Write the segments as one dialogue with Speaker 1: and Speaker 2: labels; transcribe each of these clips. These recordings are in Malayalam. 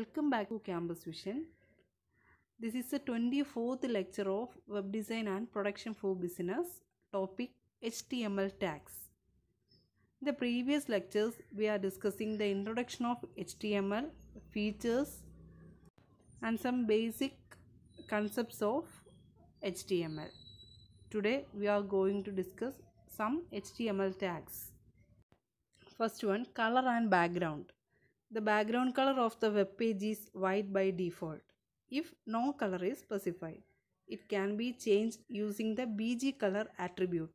Speaker 1: Welcome back to Campus Vision. This is the 24th lecture of Web Design and Production for Business topic HTML tags. In the previous lectures, we are discussing the introduction of HTML, features and some basic concepts of HTML. Today, we are going to discuss some HTML tags. First one, color and background. The background color of the web page is white by default. If no color is specified, it can be changed using the BG color attribute.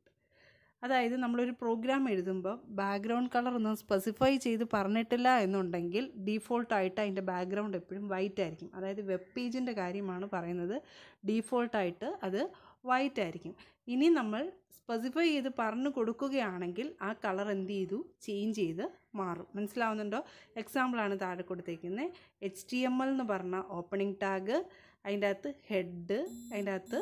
Speaker 1: അതായത് നമ്മളൊരു പ്രോഗ്രാം എഴുതുമ്പോൾ ബാക്ക്ഗ്രൗണ്ട് കളർ ഒന്നും സ്പെസിഫൈ ചെയ്ത് പറഞ്ഞിട്ടില്ല എന്നുണ്ടെങ്കിൽ ഡീഫോൾട്ടായിട്ട് അതിൻ്റെ ബാക്ക്ഗ്രൗണ്ട് എപ്പോഴും വൈറ്റ് ആയിരിക്കും അതായത് വെബ് പേജിൻ്റെ കാര്യമാണ് പറയുന്നത് ഡീഫോൾട്ടായിട്ട് അത് വൈറ്റ് ആയിരിക്കും ഇനി നമ്മൾ സ്പെസിഫൈ ചെയ്ത് പറഞ്ഞു കൊടുക്കുകയാണെങ്കിൽ ആ കളർ എന്ത് ചെയ്തു ചേഞ്ച് ചെയ്ത് മാറും മനസ്സിലാവുന്നുണ്ടോ എക്സാമ്പിളാണ് താഴെ കൊടുത്തേക്കുന്നത് എച്ച് ടി എം എൽ എന്ന് പറഞ്ഞ ഓപ്പണിംഗ് ടാഗ് അതിൻ്റെ അകത്ത് ഹെഡ് അതിൻ്റെ അകത്ത്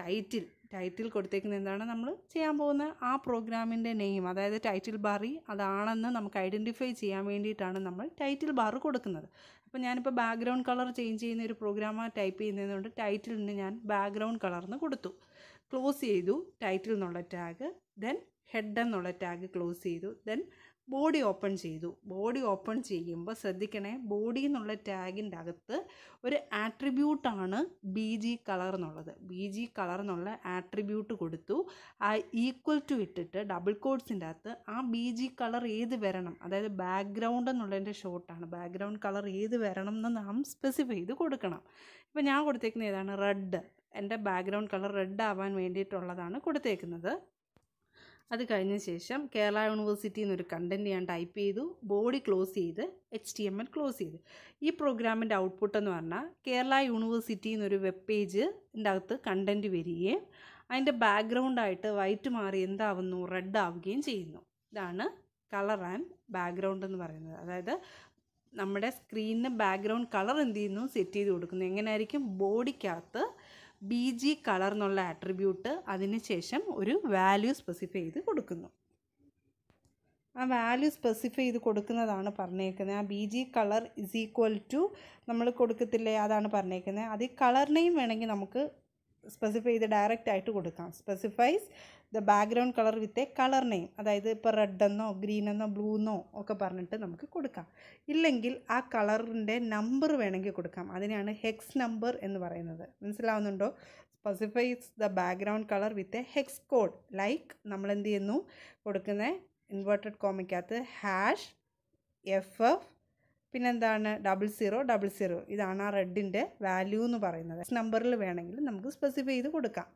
Speaker 1: ടൈറ്റിൽ ടൈറ്റിൽ കൊടുത്തേക്കുന്ന എന്താണ് നമ്മൾ ചെയ്യാൻ പോകുന്ന ആ പ്രോഗ്രാമിൻ്റെ നെയിം അതായത് ടൈറ്റിൽ ബാറി അതാണെന്ന് നമുക്ക് ഐഡൻറ്റിഫൈ ചെയ്യാൻ വേണ്ടിയിട്ടാണ് നമ്മൾ ടൈറ്റിൽ ബാർ കൊടുക്കുന്നത് അപ്പോൾ ഞാനിപ്പോൾ ബാക്ക്ഗ്രൗണ്ട് കളർ ചേഞ്ച് ചെയ്യുന്ന ഒരു പ്രോഗ്രാമാണ് ടൈപ്പ് ചെയ്യുന്നതുകൊണ്ട് ടൈറ്റിലിന് ഞാൻ ബാക്ക്ഗ്രൗണ്ട് കളർന്ന് കൊടുത്തു ക്ലോസ് ചെയ്തു ടൈറ്റിൽ എന്നുള്ള ടാഗ് ദെൻ ഹെഡ് എന്നുള്ള ടാഗ് ക്ലോസ് ചെയ്തു ദെൻ ബോഡി ഓപ്പൺ ചെയ്തു ബോഡി ഓപ്പൺ ചെയ്യുമ്പോൾ ശ്രദ്ധിക്കണേ ബോഡി എന്നുള്ള ടാഗിൻ്റെ അകത്ത് ഒരു ആട്രിബ്യൂട്ടാണ് ബി ജി കളർ എന്നുള്ളത് ബി ജി കളർ എന്നുള്ള ആട്രിബ്യൂട്ട് കൊടുത്തു ആ ഈക്വൽ ടു ഇട്ടിട്ട് ഡബിൾ കോഡ്സിൻ്റെ അകത്ത് ആ ബി ജി കളർ ഏത് വരണം അതായത് ബാക്ക്ഗ്രൗണ്ട് എന്നുള്ളതിൻ്റെ ഷോട്ടാണ് ബാക്ക്ഗ്രൗണ്ട് കളർ ഏത് വരണം എന്ന് നാം സ്പെസിഫൈ ചെയ്ത് കൊടുക്കണം ഇപ്പം ഞാൻ കൊടുത്തേക്കുന്ന ഏതാണ് റെഡ് എൻ്റെ ബാക്ക്ഗ്രൗണ്ട് കളർ റെഡ് ആവാൻ വേണ്ടിയിട്ടുള്ളതാണ് കൊടുത്തേക്കുന്നത് അത് കഴിഞ്ഞ ശേഷം കേരള യൂണിവേഴ്സിറ്റി എന്നൊരു കണ്ടൻറ്റ് ഞാൻ ടൈപ്പ് ചെയ്തു ബോഡി ക്ലോസ് ചെയ്ത് H T M L close ചെയ്തു ഈ പ്രോഗ്രാമിൻ്റെ ഔട്ട്പുട്ട് എന്ന് പറഞ്ഞാൽ കേരള യൂണിവേഴ്സിറ്റി എന്നൊരു വെബ് പേജിൻ്റെ അകത്ത് കണ്ടൻറ്റ് വരികയും അതിൻ്റെ ബാക്ക്ഗ്രൗണ്ടായിട്ട് വൈറ്റ് മാറി എന്താവുന്നു റെഡ് ആവുകയും ചെയ്യുന്നു ഇതാണ് കളർ ആൻഡ് ബാക്ക്ഗ്രൗണ്ട് എന്ന് പറയുന്നത് അതായത് നമ്മുടെ സ്ക്രീനിന് ബാക്ക്ഗ്രൗണ്ട് കളർ എന്ത് ചെയ്യുന്നു സെറ്റ് ചെയ്ത് കൊടുക്കുന്നു എങ്ങനെയായിരിക്കും ബോഡിക്കകത്ത് ബി ജി കളർ എന്നുള്ള ആട്രിബ്യൂട്ട് അതിനുശേഷം ഒരു വാല്യൂ സ്പെസിഫൈ ചെയ്ത് കൊടുക്കുന്നു ആ വാല്യൂ സ്പെസിഫൈ ചെയ്ത് കൊടുക്കുന്നതാണ് പറഞ്ഞേക്കുന്നത് ആ B G colour is equal to നമ്മൾ കൊടുക്കത്തില്ലേ അതാണ് പറഞ്ഞേക്കുന്നത് അത് കളറിനെയും വേണമെങ്കിൽ നമുക്ക് സ്പെസിഫൈ ചെയ്ത് ഡയറക്റ്റ് ആയിട്ട് കൊടുക്കാം specifies the background colour with a colour name അതായത് ഇപ്പോൾ റെഡ് എന്നോ ഗ്രീൻ എന്നോ ബ്ലൂ എന്നോ ഒക്കെ പറഞ്ഞിട്ട് നമുക്ക് കൊടുക്കാം ഇല്ലെങ്കിൽ ആ കളറിൻ്റെ നമ്പർ വേണമെങ്കിൽ കൊടുക്കാം അതിനാണ് ഹെക്സ് നമ്പർ എന്ന് പറയുന്നത് മനസ്സിലാവുന്നുണ്ടോ specifies the background colour with a hex code like നമ്മൾ എന്ത് ചെയ്യുന്നു കൊടുക്കുന്ന ഇൻവേർട്ടഡ് കോമയ്ക്കകത്ത് ഹാഷ് എഫ് എഫ് പിന്നെന്താണ് ഡബിൾ സീറോ ഡബിൾ സീറോ ഇതാണ് ആ റെഡിൻ്റെ വാല്യൂ എന്ന് പറയുന്നത് നമ്പറിൽ വേണമെങ്കിൽ നമുക്ക് സ്പെസിഫൈ ചെയ്ത് കൊടുക്കാം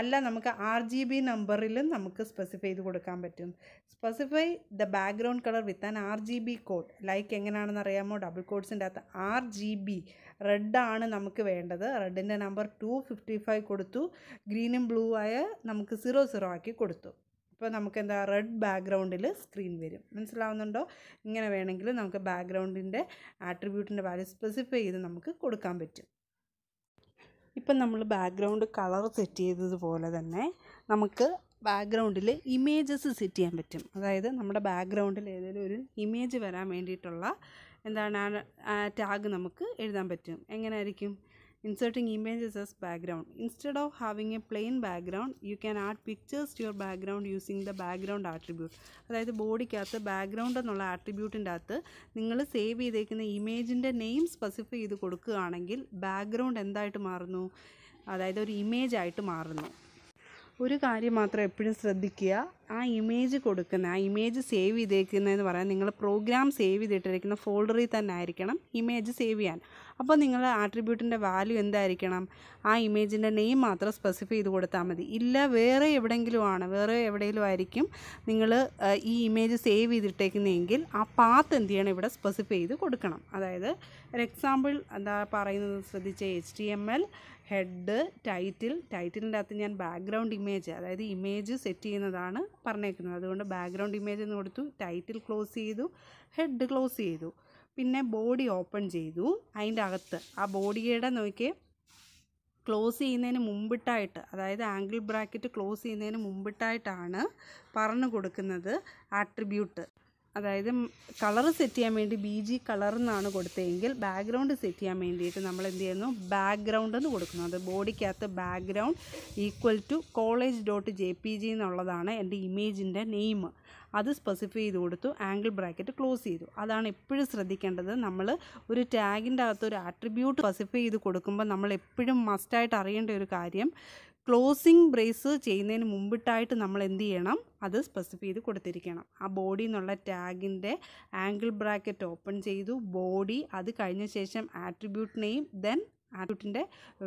Speaker 1: അല്ല നമുക്ക് ആർ ജി ബി നമ്പറിലും നമുക്ക് സ്പെസിഫൈ ചെയ്ത് കൊടുക്കാൻ പറ്റും specify the background colour with an R G B code like എങ്ങനെയാണെന്ന് അറിയാമോ ഡബിൾ കോഡ്സിൻ്റെ അകത്ത് ആർ ജി ബി റെഡാണ് നമുക്ക് വേണ്ടത് റെഡിൻ്റെ നമ്പർ ടു ഫിഫ്റ്റി ഫൈവ് കൊടുത്തു ഗ്രീനും ബ്ലൂ ആയ നമുക്ക് സീറോ സീറോ ആക്കി കൊടുത്തു ഇപ്പോൾ നമുക്ക് എന്താ റെഡ് ബാക്ക്ഗ്രൗണ്ടിൽ സ്ക്രീൻ വരും മനസ്സിലാവുന്നുണ്ടോ ഇങ്ങനെ വേണമെങ്കിൽ നമുക്ക് ബാക്ക്ഗ്രൗണ്ടിൻ്റെ ആട്രിബ്യൂട്ടിൻ്റെ വാല്യൂ സ്പെസിഫൈ ചെയ്ത് നമുക്ക് കൊടുക്കാൻ പറ്റും ഇപ്പം നമ്മൾ ബാക്ക്ഗ്രൗണ്ട് കളർ സെറ്റ് ചെയ്തതുപോലെ തന്നെ നമുക്ക് ബാക്ക്ഗ്രൗണ്ടിൽ ഇമേജസ് സെറ്റ് ചെയ്യാൻ പറ്റും അതായത് നമ്മുടെ ബാക്ക്ഗ്രൗണ്ടിൽ ഏതെങ്കിലും ഒരു ഇമേജ് വരാൻ വേണ്ടിയിട്ടുള്ള എന്താണ് ആ ടാഗ് നമുക്ക് എഴുതാൻ പറ്റും എങ്ങനെ ആയിരിക്കും Inserting images as background. Instead of having a plain background, you can add pictures to your background using the background attribute. അതായത് ബോഡിക്കകത്ത് ബാക്ക്ഗ്രൗണ്ട് എന്നുള്ള ആട്രിബ്യൂട്ടിൻ്റെ അകത്ത് നിങ്ങൾ സേവ് ചെയ്തേക്കുന്ന ഇമേജിൻ്റെ നെയിം സ്പെസിഫൈ ചെയ്ത് കൊടുക്കുകയാണെങ്കിൽ ബാക്ക്ഗ്രൗണ്ട് എന്തായിട്ട് മാറുന്നു അതായത് ഒരു ഇമേജായിട്ട് മാറുന്നു ഒരു കാര്യം മാത്രം എപ്പോഴും ശ്രദ്ധിക്കുക ആ ഇമേജ് കൊടുക്കുന്ന ആ ഇമേജ് സേവ് ചെയ്തേക്കുന്നതെന്ന് പറയാൻ നിങ്ങൾ പ്രോഗ്രാം സേവ് ചെയ്തിട്ടിരിക്കുന്ന ഫോൾഡറിൽ തന്നെ ആയിരിക്കണം ഇമേജ് സേവ് ചെയ്യാൻ അപ്പോൾ നിങ്ങൾ ആട്രിബ്യൂട്ടിൻ്റെ വാല്യൂ എന്തായിരിക്കണം ആ ഇമേജിൻ്റെ നെയിം മാത്രം സ്പെസിഫൈ ചെയ്ത് കൊടുത്താൽ മതി ഇല്ല വേറെ എവിടെയെങ്കിലും ആണ് വേറെ എവിടെയെങ്കിലും ആയിരിക്കും നിങ്ങൾ ഈ ഇമേജ് സേവ് ചെയ്തിട്ടേക്കുന്നതെങ്കിൽ ആ പാത്ത് എന്ത് ചെയ്യണം ഇവിടെ സ്പെസിഫൈ ചെയ്ത് കൊടുക്കണം അതായത് ഒരു എക്സാമ്പിൾ എന്താ പറയുന്നത് ശ്രദ്ധിച്ച H T M L head title ടൈറ്റിലിൻ്റെ അകത്ത് ഞാൻ ബാക്ക്ഗ്രൗണ്ട് ഇമേജ് അതായത് ഇമേജ് സെറ്റ് ചെയ്യുന്നതാണ് പറഞ്ഞേക്കുന്നത് അതുകൊണ്ട് ബാക്ക്ഗ്രൗണ്ട് ഇമേജ് എന്ന് കൊടുത്തു ടൈറ്റിൽ ക്ലോസ് ചെയ്തു ഹെഡ് ക്ലോസ് ചെയ്തു പിന്നെ ബോഡി ഓപ്പൺ ചെയ്തു അതിൻ്റെ അകത്ത് ആ ബോഡിയുടെ നോക്കി ക്ലോസ് ചെയ്യുന്നതിന് മുമ്പിട്ടായിട്ട് അതായത് ആംഗിൾ ബ്രാക്കറ്റ് ക്ലോസ് ചെയ്യുന്നതിന് മുമ്പിട്ടായിട്ടാണ് പറഞ്ഞു കൊടുക്കുന്നത് ആട്രിബ്യൂട്ട് അതായത് കളർ സെറ്റ് ചെയ്യാൻ വേണ്ടി ബി ജി കളർ എന്നാണ് കൊടുത്തതെങ്കിൽ ബാക്ക്ഗ്രൗണ്ട് സെറ്റ് ചെയ്യാൻ വേണ്ടിയിട്ട് നമ്മൾ എന്ത് ചെയ്യുന്നു ബാക്ക്ഗ്രൗണ്ട് എന്ന് കൊടുക്കുന്നു അത് ബോഡിക്കകത്ത് background equal to college dot J P G എന്നുള്ളതാണ് എൻ്റെ ഇമേജിൻ്റെ നെയിം അത് സ്പെസിഫൈ ചെയ്ത് കൊടുത്തു ആംഗിൾ ബ്രാക്കറ്റ് ക്ലോസ് ചെയ്തു അതാണ് എപ്പോഴും ശ്രദ്ധിക്കേണ്ടത് നമ്മൾ ഒരു ടാഗിൻ്റെ അകത്ത് ഒരു ആട്രിബ്യൂട്ട് സ്പെസിഫൈ ചെയ്ത് കൊടുക്കുമ്പോൾ നമ്മൾ എപ്പോഴും മസ്റ്റായിട്ട് അറിയേണ്ട ഒരു കാര്യം ക്ലോസിങ് ബ്രേസ് ചെയ്യുന്നതിന് മുമ്പിട്ടായിട്ട് നമ്മൾ എന്ത് ചെയ്യണം അത് സ്പെസിഫൈ ചെയ്ത് കൊടുത്തിരിക്കണം ആ ബോഡി എന്നുള്ള ടാഗിൻ്റെ ആംഗിൾ ബ്രാക്കറ്റ് ഓപ്പൺ ചെയ്തു ബോഡി അത് കഴിഞ്ഞ ശേഷം ആട്രിബ്യൂട്ട് നെയിം ദെൻ ആട്രിബ്യൂട്ടിൻ്റെ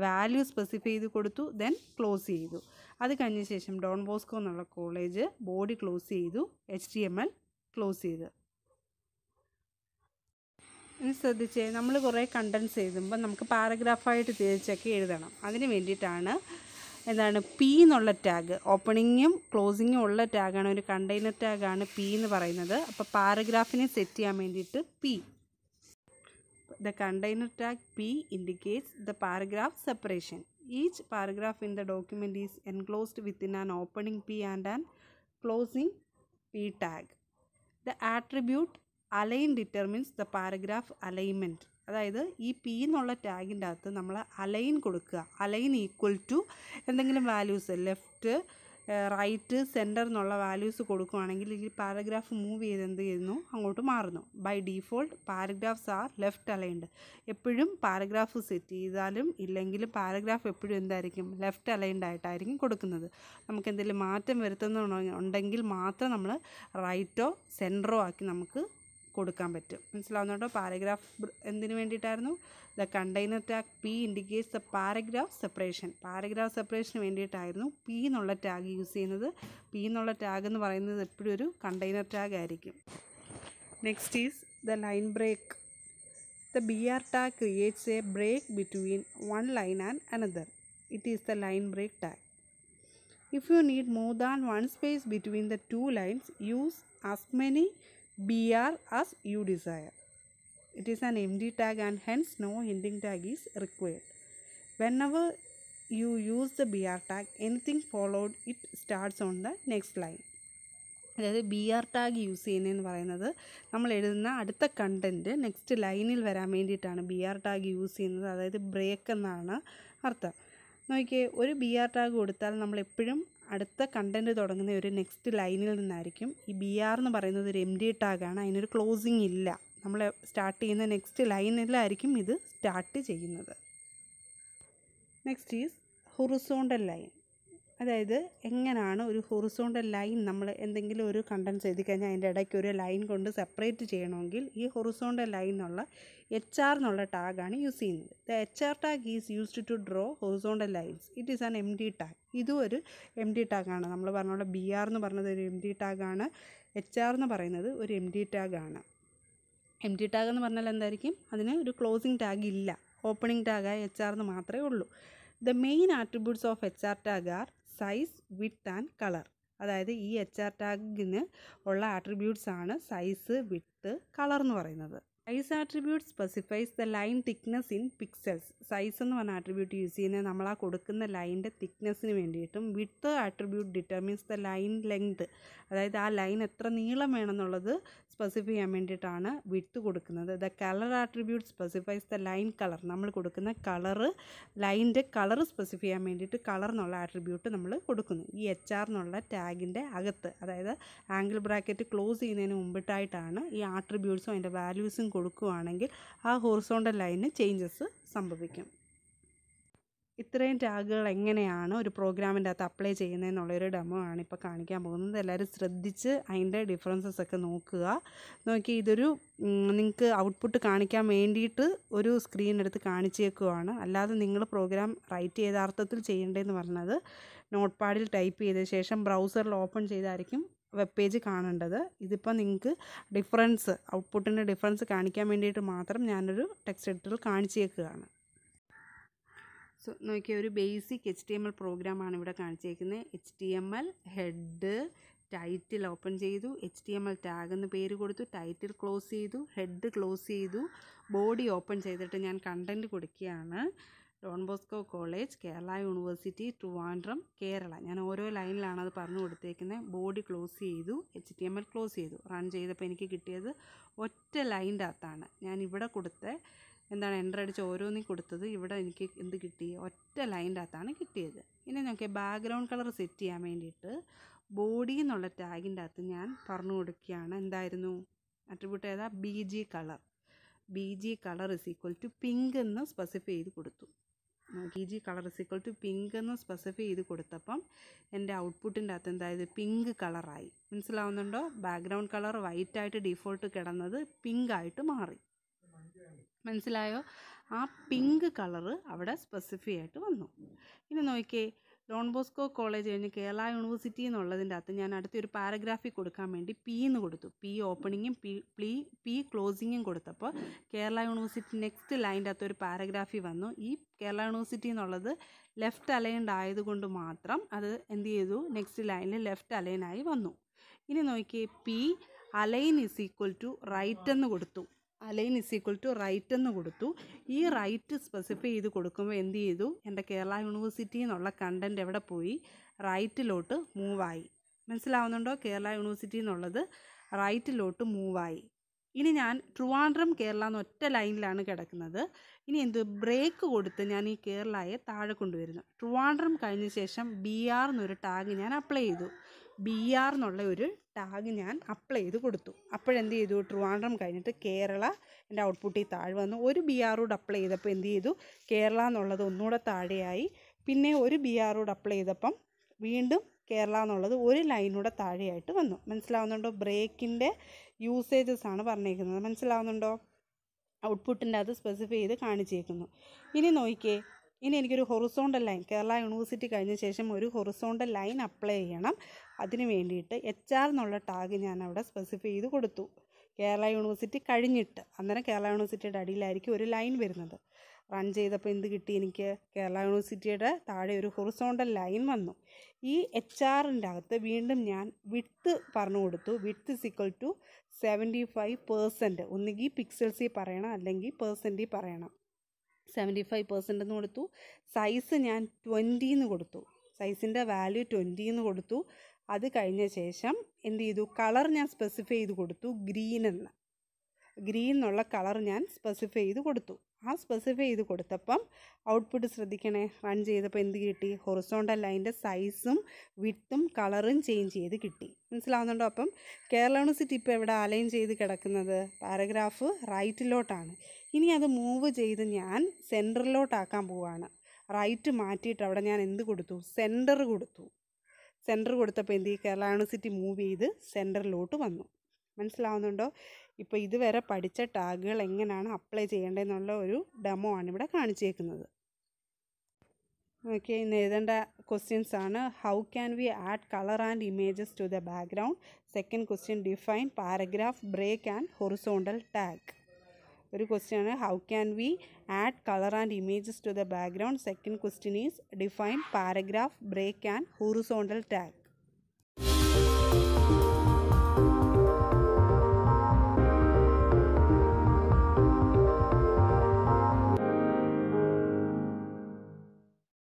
Speaker 1: വാല്യൂ സ്പെസിഫൈ ചെയ്ത് കൊടുത്തു ദെൻ ക്ലോസ് ചെയ്തു അത് കഴിഞ്ഞ ശേഷം ഡോൺ ബോസ്കോ എന്നുള്ള കോളേജ് ബോഡി ക്ലോസ് ചെയ്തു H T M L close ചെയ്ത് ഇനി ശ്രദ്ധിച്ചേ നമ്മൾ കുറേ കണ്ടൻസ് എഴുതുമ്പോൾ നമുക്ക് പാരഗ്രാഫായിട്ട് തിരിച്ചൊക്കെ എഴുതണം അതിന് വേണ്ടിയിട്ടാണ് എന്താണ് പി എന്നുള്ള ടാഗ് ഓപ്പണിങ്ങും ക്ലോസിങ്ങും ഉള്ള ടാഗാണ് ഒരു കണ്ടെയ്നർ ടാഗാണ് പി എന്ന് പറയുന്നത് അപ്പോൾ പാരഗ്രാഫിനെ സെറ്റ് ചെയ്യാൻ വേണ്ടിയിട്ട് P the container tag P indicates the paragraph separation each paragraph in the document is enclosed within an opening P and an closing P tag the attribute align determines the paragraph alignment അതായത് ഈ പി എന്നുള്ള ടാഗിൻ്റെ അകത്ത് നമ്മൾ അലൈൻ കൊടുക്കുക അലൈൻ ഈക്വൽ ടു എന്തെങ്കിലും വാല്യൂസ് ലെഫ്റ്റ് റൈറ്റ് സെൻറ്റർ എന്നുള്ള വാല്യൂസ് കൊടുക്കുകയാണെങ്കിൽ ഈ പാരഗ്രാഫ് മൂവ് ചെയ്ത് എന്ത് ചെയ്യുന്നു അങ്ങോട്ട് മാറുന്നു by default paragraphs are left aligned എപ്പോഴും പാരഗ്രാഫ് സെറ്റ് ചെയ്താലും ഇല്ലെങ്കിലും പാരഗ്രാഫ് എപ്പോഴും എന്തായിരിക്കും ലെഫ്റ്റ് അലൈൻഡ് ആയിട്ടായിരിക്കും കൊടുക്കുന്നത് നമുക്ക് എന്തെങ്കിലും മാറ്റം ഉണ്ടെങ്കിൽ മാത്രം നമ്മൾ റൈറ്റോ സെൻറ്ററോ ആക്കി നമുക്ക് കൊടുക്കാൻ പറ്റും മനസ്സിലാവുന്നുണ്ടോ പാരഗ്രാഫ് എന്തിനു വേണ്ടിയിട്ടായിരുന്നു the container tag P indicates the paragraph separation paragraph സെപ്പറേഷന് വേണ്ടിയിട്ടായിരുന്നു പി എന്നുള്ള ടാഗ് യൂസ് ചെയ്യുന്നത് പി എന്നുള്ള ടാഗ് എന്ന് പറയുന്നത് എപ്പോഴും ഒരു കണ്ടെയ്നർ ടാഗ് ആയിരിക്കും next is the line break the B R tag creates a break between one line and another it is the line break tag if you need more than one space between the two lines use as many BR as you desire. It is an empty tag and hence no ending tag is required. Whenever you use the BR tag, anything followed it starts on the next line. അതായത് ബി ആർ ടാഗ് യൂസ് ചെയ്യുന്നതെന്ന് പറയുന്നത് നമ്മൾ എഴുതുന്ന അടുത്ത കണ്ടൻറ്റ് നെക്സ്റ്റ് ലൈനിൽ വരാൻ വേണ്ടിയിട്ടാണ് ബി ആർ ടാഗ് യൂസ് ചെയ്യുന്നത് അതായത് ബ്രേക്ക് എന്നാണ് അർത്ഥം നോക്കിയേ ഒരു ബി ആർ ടാഗ് കൊടുത്താൽ നമ്മൾ എപ്പോഴും അടുത്ത കണ്ടൻറ്റ് തുടങ്ങുന്ന ഒരു നെക്സ്റ്റ് ലൈനിൽ നിന്നായിരിക്കും ഈ ബി ആർ എന്ന് പറയുന്നത് ഒരു എം ഡി ടാഗാണ് അതിനൊരു ക്ലോസിങ് ഇല്ല നമ്മൾ സ്റ്റാർട്ട് ചെയ്യുന്ന നെക്സ്റ്റ് ലൈനിലായിരിക്കും ഇത് സ്റ്റാർട്ട് ചെയ്യുന്നത് നെക്സ്റ്റ് ഈസ് ഹൊറിസോണ്ടൽ ലൈൻ അതായത് എങ്ങനെയാണ് ഒരു ഹൊറിസോണ്ടൽ ലൈൻ നമ്മൾ എന്തെങ്കിലും ഒരു കണ്ടൻസ് എഴുതി കഴിഞ്ഞാൽ അതിൻ്റെ ഇടയ്ക്ക് ഒരു ലൈൻ കൊണ്ട് സെപ്പറേറ്റ് ചെയ്യണമെങ്കിൽ ഈ ഹൊറിസോണ്ടൽ ലൈൻ എന്നുള്ള എച്ച് ആർ എന്നുള്ള ടാഗാണ് യൂസ് ചെയ്യുന്നത് the H R tag is used to draw horizontal lines it is an empty tag ഇതും ഒരു എം ഡി ടാഗാണ് നമ്മൾ പറഞ്ഞോളെ ബി ആർ എന്ന് പറഞ്ഞത് ഒരു എം ഡി ടാഗാണ് എച്ച് ആർ എന്ന് പറയുന്നത് ഒരു എം ഡി ടാഗാണ് എം ഡി ടാഗ് എന്ന് പറഞ്ഞാൽ എന്തായിരിക്കും അതിന് ഒരു ക്ലോസിംഗ് ടാഗ് ഇല്ല ഓപ്പണിംഗ് ടാഗായ എച്ച് ആർ എന്ന് മാത്രമേ ഉള്ളൂ the main attributes of H R tag are size width and colour അതായത് ഈ എച്ച് ആർ ടാഗിന് ഉള്ള ആട്രിബ്യൂട്ട്സ് ആണ് സൈസ് വിത്ത് കളർ എന്ന് പറയുന്നത് size attribute specifies the line thickness in pixels size എന്ന് പറഞ്ഞ ആട്രിബ്യൂട്ട് യൂസ് ചെയ്യുന്നത് നമ്മൾ ആ കൊടുക്കുന്ന ലൈൻ്റെ തിക്നെസ്സിന് വേണ്ടിയിട്ടും width attribute determines the line length അതായത് ആ ലൈൻ എത്ര നീളം വേണമെന്നുള്ളത് സ്പെസിഫൈ ചെയ്യാൻ വേണ്ടിയിട്ടാണ് വിട്ട് കൊടുക്കുന്നത് the colour attribute specifies the line colour നമ്മൾ കൊടുക്കുന്ന കളറ് ലൈൻ്റെ കളർ സ്പെസിഫൈ ചെയ്യാൻ വേണ്ടിയിട്ട് കളർ എന്നുള്ള ആട്രിബ്യൂട്ട് നമ്മൾ കൊടുക്കുന്നു ഈ എച്ച് ആർ എന്നുള്ള ടാഗിൻ്റെ അകത്ത് അതായത് ആംഗിൾ ബ്രാക്കറ്റ് ക്ലോസ് ചെയ്യുന്നതിന് മുമ്പിട്ടായിട്ടാണ് ഈ ആട്രിബ്യൂട്ട്സും അതിൻ്റെ വാല്യൂസും കൊടുക്കുകയാണെങ്കിൽ ആ ഹോറിസോണ്ടൽ ലൈനിന് ചേഞ്ചസ് സംഭവിക്കും ഇത്രയും ടാഗുകൾ എങ്ങനെയാണ് ഒരു പ്രോഗ്രാമിൻ്റെ അകത്ത് അപ്ലൈ ചെയ്യുന്നതെന്നുള്ളൊരു ഡെമോ ആണ് ഇപ്പോൾ കാണിക്കാൻ പോകുന്നത് എല്ലാവരും ശ്രദ്ധിച്ച് അതിൻ്റെ ഡിഫറൻസസ് ഒക്കെ നോക്കുക നോക്കി ഇതൊരു നിങ്ങൾക്ക് ഔട്ട്പുട്ട് കാണിക്കാൻ വേണ്ടിയിട്ട് ഒരു സ്ക്രീൻ എടുത്ത് കാണിച്ചേക്കുവാണ് അല്ലാതെ നിങ്ങൾ പ്രോഗ്രാം റൈറ്റ് ചെയ്ത അർത്ഥത്തിൽ ചെയ്യേണ്ടതെന്ന് പറഞ്ഞത് നോട്ട് പാഡിൽ ടൈപ്പ് ചെയ്ത ശേഷം ബ്രൗസറിൽ ഓപ്പൺ ചെയ്തായിരിക്കും വെബ് പേജ് കാണേണ്ടത് ഇതിപ്പോൾ നിങ്ങൾക്ക് ഡിഫറൻസ് ഔട്ട്പുട്ടിൻ്റെ ഡിഫറൻസ് കാണിക്കാൻ വേണ്ടിയിട്ട് മാത്രം ഞാനൊരു ടെക്സ്റ്റ് എഡിറ്ററിൽ കാണിച്ചേക്കുകയാണ് സോ നോക്കിയ ഒരു basic H T M L പ്രോഗ്രാമാണ് ഇവിടെ കാണിച്ചേക്കുന്നത് H T M L head title open ചെയ്തു H T M L tag എന്ന് പേര് കൊടുത്തു ടൈറ്റിൽ ക്ലോസ് ചെയ്തു ഹെഡ് ക്ലോസ് ചെയ്തു ബോഡി ഓപ്പൺ ചെയ്തിട്ട് ഞാൻ കണ്ടൻറ്റ് കൊടുക്കുകയാണ് Don Bosco college Kerala university Trivandrum Kerala ഞാൻ ഓരോ ലൈനിലാണ് അത് പറഞ്ഞു കൊടുത്തേക്കുന്നത് ബോഡി ക്ലോസ് ചെയ്തു H T M L close ചെയ്തു റൺ ചെയ്തപ്പോൾ എനിക്ക് കിട്ടിയത് ഒറ്റ ലൈൻ്റെ അകത്താണ് ഞാൻ ഇവിടെ കൊടുത്ത എന്താണ് എൻ്റർ അടിച്ച് ഓരോന്നിൽ കൊടുത്തത് ഇവിടെ എനിക്ക് എന്ത് കിട്ടി ഒറ്റ ലൈൻ്റെ അകത്താണ് കിട്ടിയത് ഇനി നോക്കിയാൽ ബാക്ക്ഗ്രൗണ്ട് കളർ സെറ്റ് ചെയ്യാൻ വേണ്ടിയിട്ട് ബോഡി എന്നുള്ള ടാഗിൻ്റെ അകത്ത് ഞാൻ പറഞ്ഞു കൊടുക്കുകയാണ് എന്തായിരുന്നു അട്രിബ്യൂട്ട് ഏതാ B G colour B G colour is equal to pink എന്ന് സ്പെസിഫൈ ചെയ്ത് കൊടുത്തു B G colour is equal to pink എന്ന് സ്പെസിഫൈ ചെയ്ത് കൊടുത്തപ്പം എൻ്റെ ഔട്ട്പുട്ടിൻ്റെ അകത്ത് എന്തായത് പിങ്ക് കളറായി മനസ്സിലാവുന്നുണ്ടോ ബാക്ക്ഗ്രൗണ്ട് കളർ വൈറ്റ് ആയിട്ട് ഡിഫോൾട്ട് കിടന്നത് പിങ്ക് ആയിട്ട് മാറി മനസ്സിലായോ ആ പിങ്ക് കളറ് അവിടെ സ്പെസിഫൈ ആയിട്ട് വന്നു ഇനി നോക്കിയേ ഡോൺ ബോസ്കോ കോളേജ് കഴിഞ്ഞ് കേരള യൂണിവേഴ്സിറ്റി എന്നുള്ളതിൻ്റെ അകത്ത് ഞാൻ അടുത്തൊരു പാരഗ്രാഫി കൊടുക്കാൻ വേണ്ടി പി എന്ന് കൊടുത്തു പി ഓപ്പണിങ്ങും പി പ്ലീ പി ക്ലോസിങ്ങും കൊടുത്തപ്പോൾ കേരള യൂണിവേഴ്സിറ്റി നെക്സ്റ്റ് ലൈൻ്റെ അകത്ത് ഒരു പാരഗ്രാഫി വന്നു ഈ കേരള യൂണിവേഴ്സിറ്റി എന്നുള്ളത് ലെഫ്റ്റ് അലൈൻഡ് ആയതുകൊണ്ട് മാത്രം അത് എന്ത് ചെയ്തു നെക്സ്റ്റ് ലൈനിൽ ലെഫ്റ്റ് അലൈനായി വന്നു ഇനി നോക്കിയേ P align is equal to right എന്ന് കൊടുത്തു align is equal to right എന്ന് കൊടുത്തു ഈ റൈറ്റ് സ്പെസിഫൈ ചെയ്ത് കൊടുക്കുമ്പോൾ എന്ത് ചെയ്തു എൻ്റെ കേരള യൂണിവേഴ്സിറ്റി എന്നുള്ള കണ്ടൻറ്റ് എവിടെ പോയി റൈറ്റിലോട്ട് മൂവായി മനസ്സിലാവുന്നുണ്ടോ കേരള യൂണിവേഴ്സിറ്റി എന്നുള്ളത് റൈറ്റിലോട്ട് മൂവായി ഇനി ഞാൻ ട്രുവാൻഡ്രം കേരള എന്ന ഒറ്റ ലൈനിലാണ് കിടക്കുന്നത് ഇനി എന്ത് ബ്രേക്ക് കൊടുത്ത് ഞാൻ ഈ കേരളയെ താഴെ കൊണ്ടുവരുന്നു ട്രുവാൻഡ്രം കഴിഞ്ഞ ശേഷം ബി ആർ എന്നൊരു ടാഗ് ഞാൻ അപ്ലൈ ചെയ്തു ബി ആർ എന്നുള്ള ഒരു ടാഗ് ഞാൻ അപ്ലൈ ചെയ്ത് കൊടുത്തു അപ്പോഴെന്ത് ചെയ്തു ട്രിവാൻഡ്രം കഴിഞ്ഞിട്ട് കേരള എൻ്റെ ഔട്ട്പുട്ടിൽ താഴെ വന്നു ഒരു ബി ആർ റോഡ് അപ്ലൈ ചെയ്തപ്പോൾ എന്ത് ചെയ്തു കേരള എന്നുള്ളത് ഒന്നുകൂടെ താഴെയായി പിന്നെ ഒരു ബി ആർ റോഡ് അപ്ലൈ ചെയ്തപ്പം വീണ്ടും കേരള എന്നുള്ളത് ഒരു ലൈനൂടെ താഴെയായിട്ട് വന്നു മനസ്സിലാവുന്നുണ്ടോ ബ്രേക്കിൻ്റെ യൂസേജസ് ആണ് പറഞ്ഞേക്കുന്നത് മനസ്സിലാവുന്നുണ്ടോ ഔട്ട്പുട്ടിൻ്റെ അത് സ്പെസിഫൈ ചെയ്ത് കാണിച്ചേക്കുന്നു ഇനി നോക്കിയേ ഇനി എനിക്കൊരു ഹൊറിസോണ്ടൽ ലൈൻ കേരള യൂണിവേഴ്സിറ്റി കഴിഞ്ഞ ശേഷം ഒരു ഹൊറിസോണ്ടൽ ലൈൻ അപ്ലൈ ചെയ്യണം അതിന് വേണ്ടിയിട്ട് എച്ച് ആർ എന്നുള്ള ടാഗ് ഞാൻ അവിടെ സ്പെസിഫൈ ചെയ്ത് കൊടുത്തു കേരള യൂണിവേഴ്സിറ്റി കഴിഞ്ഞിട്ട് അന്നേരം കേരള യൂണിവേഴ്സിറ്റിയുടെ അടിയിലായിരിക്കും ഒരു ലൈൻ വരുന്നത് റൺ ചെയ്തപ്പോൾ എന്ത് കിട്ടി എനിക്ക് കേരള യൂണിവേഴ്സിറ്റിയുടെ താഴെ ഒരു ഹൊറിസോണ്ടൽ ലൈൻ വന്നു ഈ എച്ച് ആറിൻ്റെ അകത്ത് വീണ്ടും ഞാൻ വിത്ത് പറഞ്ഞു കൊടുത്തു width is equal to seventy five percent ഒന്നുകിൽ പിക്സൽസിൽ പറയണം അല്ലെങ്കിൽ പേഴ്സൻറ്റിൽ പറയണം സെവൻറ്റി ഫൈവ് പെർസെൻ്റ് എന്ന് കൊടുത്തു സൈസ് ഞാൻ എന്ന് കൊടുത്തു സൈസിൻ്റെ വാല്യൂ എന്ന് കൊടുത്തു അത് കഴിഞ്ഞ ശേഷം എന്ത് ചെയ്തു കളർ ഞാൻ സ്പെസിഫൈ ചെയ്ത് കൊടുത്തു ഗ്രീൻ എന്ന് ഗ്രീൻ എന്നുള്ള കളർ ഞാൻ സ്പെസിഫൈ ചെയ്ത് കൊടുത്തു ആ സ്പെസിഫൈ ചെയ്ത് കൊടുത്തപ്പം ഔട്ട്പുട്ട് ശ്രദ്ധിക്കണേ റൺ ചെയ്തപ്പോൾ എന്ത് കിട്ടി ഹൊറിസോണ്ടൽ ലൈൻ്റെ സൈസും വിട്ടും കളറും ചേഞ്ച് ചെയ്ത് കിട്ടി മനസ്സിലാവുന്നുണ്ടോ അപ്പം യൂണിവേഴ്സിറ്റി ഇപ്പോൾ എവിടെ അലൈൻ ചെയ്ത് കിടക്കുന്നത് പാരഗ്രാഫ് റൈറ്റിലോട്ടാണ് ഇനി അത് മൂവ് ചെയ്ത് ഞാൻ സെൻറ്ററിലോട്ടാക്കാൻ പോവുകയാണ് റൈറ്റ് മാറ്റിയിട്ട് അവിടെ ഞാൻ എന്ത് കൊടുത്തു സെൻറ്റർ കൊടുത്തു സെൻറ്റർ കൊടുത്തപ്പോൾ എന്ത് കേരള യൂണിവേഴ്സിറ്റി മൂവ് ചെയ്ത് സെൻറ്ററിലോട്ട് വന്നു മനസ്സിലാവുന്നുണ്ടോ ഇപ്പോൾ ഇതുവരെ പഠിച്ച ടാഗുകൾ എങ്ങനെയാണ് അപ്ലൈ ചെയ്യേണ്ടതെന്നുള്ള ഒരു ഡെമോ ആണ് ഇവിടെ കാണിച്ചേക്കുന്നത് ഓക്കെ ഇന്ന് എഴുതേണ്ട ക്വസ്റ്റ്യൻസ് ആണ് how can we add colour and images to the background second question define paragraph break and horizontal tag ഒരു ക്വസ്റ്റ്യൻ ആണ് how can we add colour and images to the background second question is define paragraph break and horizontal tag